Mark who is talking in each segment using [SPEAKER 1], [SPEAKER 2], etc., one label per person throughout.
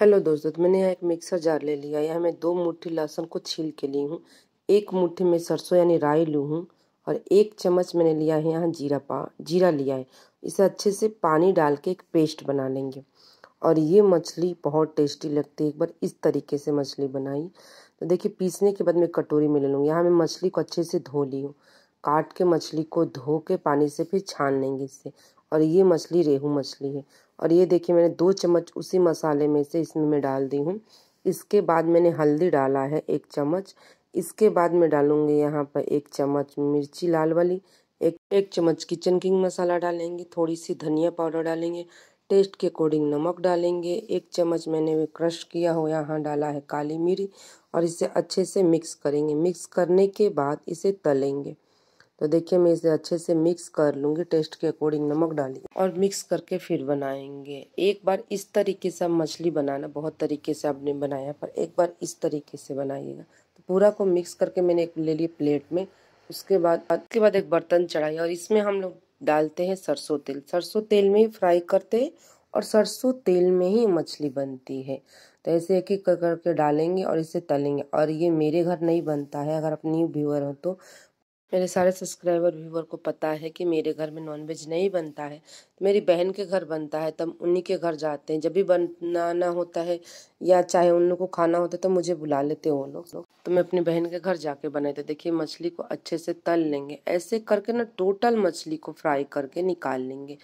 [SPEAKER 1] hello दोस्तों मैंने यहाँ एक मिक्सर जार ले लिया यहाँ मैं दो मुट्ठी लहसुन को छील के ली हूँ एक मुट्ठी में सरसों यानी राई लूँ हूँ और एक चम्मच मैंने लिया है यहाँ जीरा पा जीरा लिया है इसे अच्छे से पानी डाल के एक पेस्ट बना लेंगे और ये मछली बहुत टेस्टी लगती है एक बार इस तरीके से मछली बनाई तो देखिए पीसने के बाद मैं कटोरी में ले लूँगी यहाँ मैं मछली को अच्छे से धो ली हूँ काट के मछली को धो के पानी से फिर छान लेंगे इससे और ये मछली रेहू मछली है और ये देखिए मैंने दो चम्मच उसी मसाले में से इसमें मैं डाल दी हूँ इसके बाद मैंने हल्दी डाला है एक चम्मच इसके बाद मैं डालूँगी यहाँ पर एक चम्मच मिर्ची लाल वाली एक एक चम्मच किचन किंग मसाला डालेंगे थोड़ी सी धनिया पाउडर डालेंगे टेस्ट के अकॉर्डिंग नमक डालेंगे एक चम्मच मैंने क्रश किया हो यहाँ डाला है काली मिरी और इसे अच्छे से मिक्स करेंगे मिक्स करने के बाद इसे तलेंगे तो देखिए मैं इसे अच्छे से मिक्स कर लूँगी टेस्ट के अकॉर्डिंग नमक डालिए और मिक्स करके फिर बनाएंगे एक बार इस तरीके से मछली बनाना बहुत तरीके से आपने बनाया पर एक बार इस तरीके से बनाइएगा तो पूरा को मिक्स करके मैंने एक ले लिया प्लेट में उसके बाद उसके बाद एक बर्तन चढ़ाया और इसमें हम लोग डालते हैं सरसों तेल सरसों तेल में ही फ्राई करते हैं और सरसों तेल में ही मछली बनती है तो ऐसे एक एक करके डालेंगे और इसे तलेंगे और ये मेरे घर नहीं बनता है अगर आप न्यू व्यूअर हो तो मेरे सारे सब्सक्राइबर व्यूवर को पता है कि मेरे घर में नॉनवेज नहीं बनता है तो मेरी बहन के घर बनता है तब उन्हीं के घर जाते हैं जब भी बनाना होता है या चाहे उन लोग को खाना होता है तो मुझे बुला लेते हैं वो लोग तो मैं अपनी बहन के घर जाके बनाए थे देखिए मछली को अच्छे से तल लेंगे ऐसे करके ना टोटल मछली को फ्राई करके निकाल लेंगे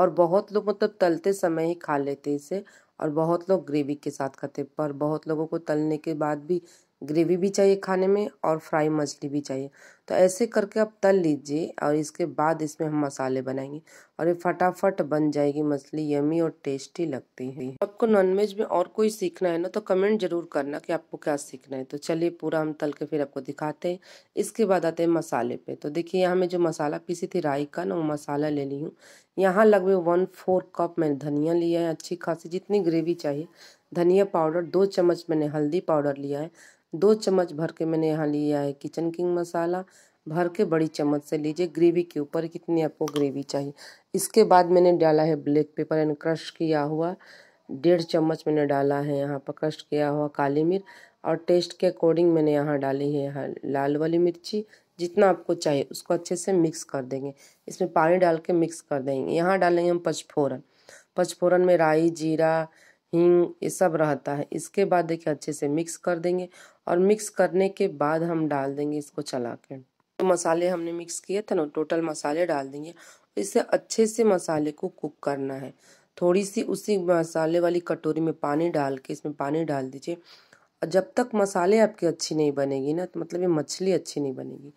[SPEAKER 1] और बहुत लोग मतलब तलते समय ही खा लेते इसे और बहुत लोग ग्रेवी के साथ खाते पर बहुत लोगों को तलने के बाद भी ग्रेवी भी चाहिए खाने में और फ्राई मछली भी चाहिए तो ऐसे करके आप तल लीजिए और इसके बाद इसमें हम मसाले बनाएंगे और ये फटाफट बन जाएगी मछली यमी और टेस्टी लगती है आपको नॉनवेज में और कोई सीखना है ना तो कमेंट जरूर करना कि आपको क्या सीखना है तो चलिए पूरा हम तल के फिर आपको दिखाते हैं इसके बाद आते हैं मसाले पे तो देखिए यहाँ मैं जो मसाला पीसी थी राई का ना वो मसाला ले ली हूँ यहाँ लगभग वन फोर कप मैंने धनिया लिया है अच्छी खासी जितनी ग्रेवी चाहिए धनिया पाउडर दो चम्मच मैंने हल्दी पाउडर लिया है दो चम्मच भर के मैंने यहाँ लिया है किचन किंग मसाला भर के बड़ी चम्मच से लीजिए ग्रेवी के ऊपर कितनी आपको ग्रेवी चाहिए इसके बाद मैंने डाला है ब्लैक पेपर एंड क्रश किया हुआ डेढ़ चम्मच मैंने डाला है यहाँ पर क्रश किया हुआ काली मिर्च और टेस्ट के अकॉर्डिंग मैंने यहाँ डाली है यहाँ लाल वाली मिर्ची जितना आपको चाहिए उसको अच्छे से मिक्स कर देंगे इसमें पानी डाल के मिक्स कर देंगे यहाँ डालेंगे हम पचफोरन पचफोरन में राई जीरा हींग ये सब रहता है इसके बाद देखिए अच्छे से मिक्स कर देंगे और मिक्स करने के बाद हम डाल देंगे इसको चला कर तो मसाले हमने मिक्स किए थे ना टोटल मसाले डाल देंगे इसे अच्छे से मसाले को कुक करना है थोड़ी सी उसी मसाले वाली कटोरी में पानी डाल के इसमें पानी डाल दीजिए और जब तक मसाले आपके अच्छी नहीं बनेगी ना तो मतलब ये मछली अच्छी नहीं बनेगी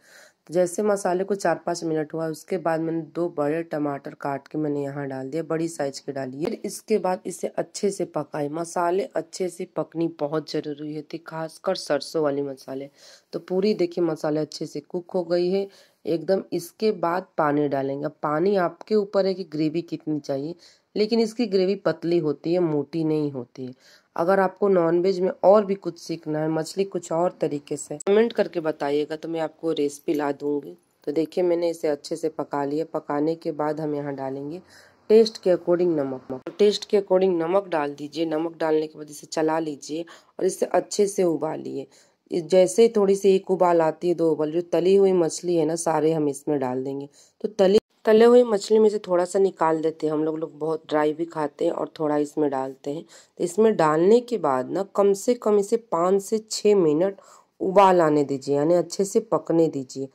[SPEAKER 1] जैसे मसाले को चार पाँच मिनट हुआ उसके बाद मैंने दो बड़े टमाटर काट के मैंने यहाँ डाल दिया बड़ी साइज के डाली फिर इसके बाद इसे अच्छे से पकाए मसाले अच्छे से पकनी बहुत ज़रूरी होती खासकर सरसों वाले मसाले तो पूरी देखिए मसाले अच्छे से कुक हो गई है एकदम इसके बाद पानी डालेंगे पानी आपके ऊपर है कि ग्रेवी कितनी चाहिए लेकिन इसकी ग्रेवी पतली होती है मोटी नहीं होती है अगर आपको नॉनवेज में और भी कुछ सीखना है मछली कुछ और तरीके से कमेंट करके बताइएगा तो मैं आपको रेसिपी ला दूंगी तो देखिए मैंने इसे अच्छे से पका लिया पकाने के बाद हम यहाँ डालेंगे टेस्ट के अकॉर्डिंग नमक तो टेस्ट के अकॉर्डिंग नमक डाल दीजिए नमक डालने के बाद इसे चला लीजिए और इसे अच्छे से उबालिए जैसे ही थोड़ी सी एक उबाल आती है दो उबाल जो तली हुई मछली है ना सारे हम इसमें डाल देंगे तो तली तले हुए मछली में से थोड़ा सा निकाल देते हैं हम लोग लोग बहुत ड्राई भी खाते हैं और थोड़ा इसमें डालते हैं तो इसमें डालने के बाद ना कम से कम इसे पाँच से छः मिनट उबाल आने दीजिए यानी अच्छे से पकने दीजिए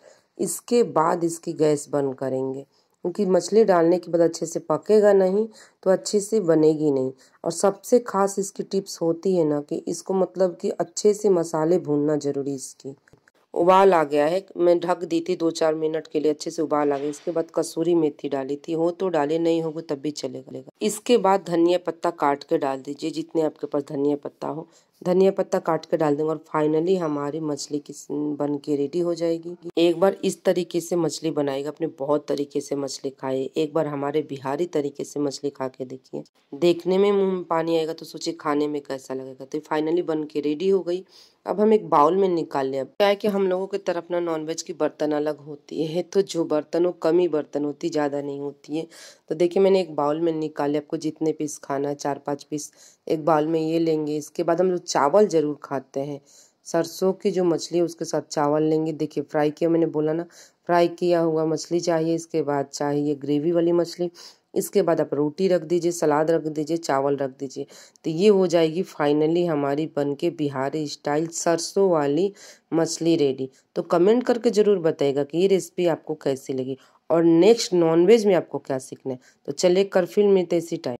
[SPEAKER 1] इसके बाद इसकी गैस बंद करेंगे क्योंकि मछली डालने के बाद अच्छे से पकेगा नहीं तो अच्छे से बनेगी नहीं और सबसे खास इसकी टिप्स होती है ना कि इसको मतलब कि अच्छे से मसाले भूनना ज़रूरी इसकी उबाल आ गया है मैं ढक दी थी दो चार मिनट के लिए अच्छे से उबाल आ गई इसके बाद कसूरी मेथी डाली थी हो तो डाले नहीं हो तब भी चलेगा इसके बाद धनिया पत्ता काट के डाल दीजिए जितने आपके पास धनिया पत्ता हो धनिया पत्ता काट के डाल देंगे और फाइनली हमारी मछली की बन के रेडी हो जाएगी एक बार इस तरीके से मछली बनाएगा अपने बहुत तरीके से मछली खाए एक बार हमारे बिहारी तरीके से मछली खा के देखिए देखने में मुँह में पानी आएगा तो सोचिए खाने में कैसा लगेगा तो फाइनली बन के रेडी हो गई अब हम एक बाउल में निकाल लें क्या है कि हम लोगों की तरफ ना नॉनवेज की बर्तन अलग होती है तो जो बर्तन हो कम ही बर्तन होती ज़्यादा नहीं होती है तो देखिए मैंने एक बाउल में निकाले आपको जितने पीस खाना है चार पाँच पीस एक बाउल में ये लेंगे इसके बाद हम लोग चावल ज़रूर खाते हैं सरसों की जो मछली है उसके साथ चावल लेंगे देखिए फ्राई किया मैंने बोला ना फ्राई किया हुआ मछली चाहिए इसके बाद चाहिए ग्रेवी वाली मछली इसके बाद आप रोटी रख दीजिए सलाद रख दीजिए चावल रख दीजिए तो ये हो जाएगी फाइनली हमारी बन के बिहारी स्टाइल सरसों वाली मछली रेडी तो कमेंट करके ज़रूर बताएगा कि ये रेसिपी आपको कैसी लगी और नेक्स्ट नॉनवेज में आपको क्या सीखना है तो चलिए कर फिल्म मिलते इसी टाइम